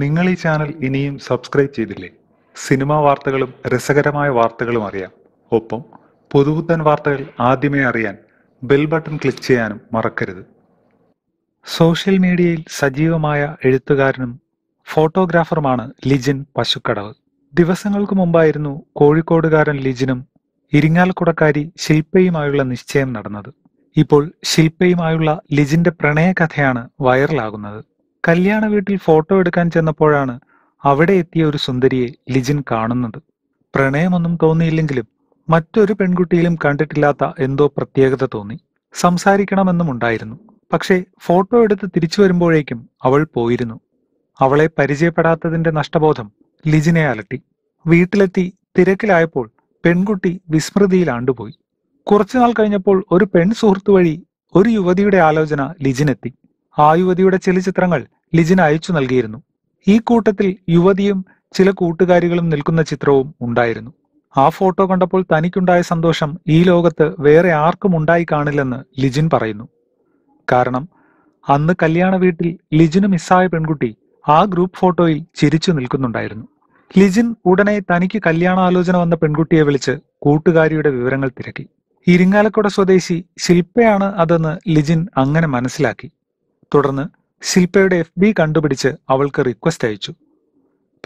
നിങ്ങൾ ഈ ചാനൽ ഇനിയും സബ്സ്ക്രൈബ് ചെയ്തില്ലേ സിനിമാ വാർത്തകളും രസകരമായ വാർത്തകളും അറിയാം ഒപ്പം പുതുപുത്തൻ വാർത്തകൾ ആദ്യമേ അറിയാൻ ബെൽ ബട്ടൺ ക്ലിക്ക് ചെയ്യാനും മറക്കരുത് സോഷ്യൽ മീഡിയയിൽ സജീവമായ എഴുത്തുകാരനും ഫോട്ടോഗ്രാഫറുമാണ് ലിജിൻ പശുക്കടവ് ദിവസങ്ങൾക്ക് മുമ്പായിരുന്നു കോഴിക്കോടുകാരൻ ലിജിനും ഇരിങ്ങാലക്കുടക്കാരി ശില്പയുമായുള്ള നിശ്ചയം നടന്നത് ഇപ്പോൾ ശില്പയുമായുള്ള ലിജിന്റെ പ്രണയകഥയാണ് വൈറലാകുന്നത് കല്യാണ വീട്ടിൽ ഫോട്ടോ എടുക്കാൻ ചെന്നപ്പോഴാണ് അവിടെ എത്തിയ ഒരു സുന്ദരിയെ ലിജിൻ കാണുന്നത് പ്രണയമൊന്നും തോന്നിയില്ലെങ്കിലും മറ്റൊരു പെൺകുട്ടിയിലും കണ്ടിട്ടില്ലാത്ത എന്തോ പ്രത്യേകത തോന്നി സംസാരിക്കണമെന്നും ഉണ്ടായിരുന്നു പക്ഷേ ഫോട്ടോ എടുത്ത് തിരിച്ചു വരുമ്പോഴേക്കും അവൾ പോയിരുന്നു അവളെ പരിചയപ്പെടാത്തതിന്റെ നഷ്ടബോധം ലിജിനെ അലട്ടി വീട്ടിലെത്തി തിരക്കിലായപ്പോൾ പെൺകുട്ടി വിസ്മൃതിയിൽ ആണ്ടുപോയി കുറച്ചുനാൾ കഴിഞ്ഞപ്പോൾ ഒരു പെൺ സുഹൃത്തു വഴി ഒരു യുവതിയുടെ ആലോചന ലിജിനെത്തി ആയുവതിയുടെ ചില ചിത്രങ്ങൾ ലിജിൻ അയച്ചു നൽകിയിരുന്നു ഈ കൂട്ടത്തിൽ യുവതിയും ചില കൂട്ടുകാരികളും നിൽക്കുന്ന ചിത്രവും ഉണ്ടായിരുന്നു ആ ഫോട്ടോ കണ്ടപ്പോൾ തനിക്കുണ്ടായ സന്തോഷം ഈ ലോകത്ത് വേറെ ആർക്കും ഉണ്ടായി കാണില്ലെന്ന് ലിജിൻ പറയുന്നു കാരണം അന്ന് കല്യാണ വീട്ടിൽ ലിജിന് മിസ്സായ പെൺകുട്ടി ആ ഗ്രൂപ്പ് ഫോട്ടോയിൽ ചിരിച്ചു നിൽക്കുന്നുണ്ടായിരുന്നു ലിജിൻ ഉടനെ തനിക്ക് കല്യാണാലോചന വന്ന പെൺകുട്ടിയെ വിളിച്ച് കൂട്ടുകാരിയുടെ വിവരങ്ങൾ തിരക്കി ഇരിങ്ങാലക്കുട സ്വദേശി ശില്പയാണ് അതെന്ന് ലിജിൻ അങ്ങനെ മനസ്സിലാക്കി തുടർന്ന് ശില്പയുടെ എഫ് ബി കണ്ടുപിടിച്ച് അവൾക്ക് റിക്വസ്റ്റ് അയച്ചു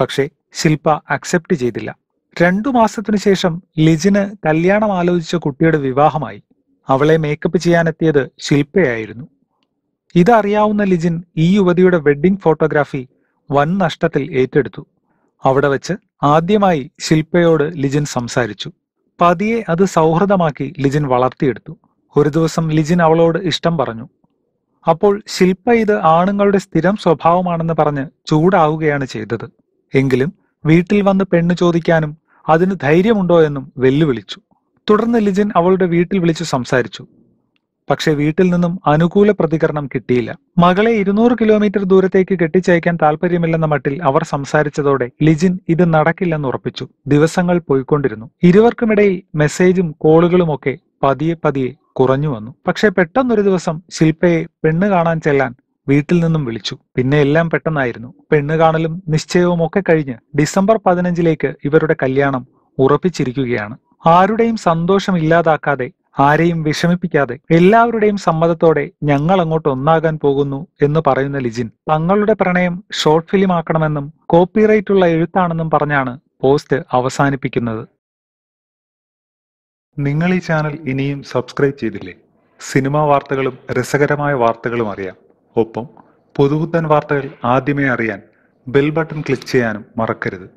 പക്ഷേ ശില്പ അക്സെപ്റ്റ് ചെയ്തില്ല രണ്ടു മാസത്തിനു ശേഷം ലിജിന് കല്യാണം ആലോചിച്ച കുട്ടിയുടെ വിവാഹമായി അവളെ മേക്കപ്പ് ചെയ്യാനെത്തിയത് ശില്പയായിരുന്നു ഇതറിയാവുന്ന ലിജിൻ ഈ യുവതിയുടെ വെഡ്ഡിംഗ് ഫോട്ടോഗ്രാഫി വൻ നഷ്ടത്തിൽ ഏറ്റെടുത്തു അവിടെ വെച്ച് ആദ്യമായി ശില്പയോട് ലിജിൻ സംസാരിച്ചു പതിയെ അത് സൗഹൃദമാക്കി ലിജിൻ വളർത്തിയെടുത്തു ഒരു ദിവസം ലിജിൻ അവളോട് ഇഷ്ടം പറഞ്ഞു അപ്പോൾ ശില്പ ഇത് ആണുങ്ങളുടെ സ്ഥിരം സ്വഭാവമാണെന്ന് പറഞ്ഞ് ചൂടാവുകയാണ് ചെയ്തത് എങ്കിലും വീട്ടിൽ വന്ന് പെണ്ണ് ചോദിക്കാനും അതിന് ധൈര്യമുണ്ടോ എന്നും വെല്ലുവിളിച്ചു തുടർന്ന് ലിജിൻ അവളുടെ വീട്ടിൽ വിളിച്ചു സംസാരിച്ചു പക്ഷെ വീട്ടിൽ നിന്നും അനുകൂല പ്രതികരണം കിട്ടിയില്ല മകളെ ഇരുന്നൂറ് കിലോമീറ്റർ ദൂരത്തേക്ക് കെട്ടിച്ചയക്കാൻ താല്പര്യമില്ലെന്ന മട്ടിൽ അവർ സംസാരിച്ചതോടെ ലിജിൻ ഇത് നടക്കില്ലെന്ന് ഉറപ്പിച്ചു ദിവസങ്ങൾ പോയിക്കൊണ്ടിരുന്നു ഇരുവർക്കുമിടയിൽ മെസ്സേജും കോളുകളും ഒക്കെ പതിയെ പതിയെ കുറഞ്ഞു വന്നു പക്ഷെ പെട്ടെന്നൊരു ദിവസം ശില്പയെ പെണ്ണ് കാണാൻ ചെല്ലാൻ വീട്ടിൽ നിന്നും വിളിച്ചു പിന്നെ എല്ലാം പെട്ടെന്നായിരുന്നു പെണ്ണ് കാണലും നിശ്ചയവും ഒക്കെ കഴിഞ്ഞ് ഡിസംബർ പതിനഞ്ചിലേക്ക് ഇവരുടെ കല്യാണം ഉറപ്പിച്ചിരിക്കുകയാണ് ആരുടെയും സന്തോഷം ഇല്ലാതാക്കാതെ ആരെയും വിഷമിപ്പിക്കാതെ എല്ലാവരുടെയും സമ്മതത്തോടെ ഞങ്ങൾ അങ്ങോട്ട് ഒന്നാകാൻ പോകുന്നു എന്ന് പറയുന്ന ലിജിൻ തങ്ങളുടെ പ്രണയം ഷോർട്ട് ഫിലിം ആക്കണമെന്നും കോപ്പിറൈറ്റ് ഉള്ള എഴുത്താണെന്നും പറഞ്ഞാണ് പോസ്റ്റ് അവസാനിപ്പിക്കുന്നത് നിങ്ങൾ ഈ ചാനൽ ഇനിയും സബ്സ്ക്രൈബ് ചെയ്തില്ലേ സിനിമാ വാർത്തകളും രസകരമായ വാർത്തകളും അറിയാം ഒപ്പം പുതുപുത്തൻ വാർത്തകൾ ആദ്യമേ അറിയാൻ ബെൽ ബട്ടൺ ക്ലിക്ക് ചെയ്യാനും മറക്കരുത്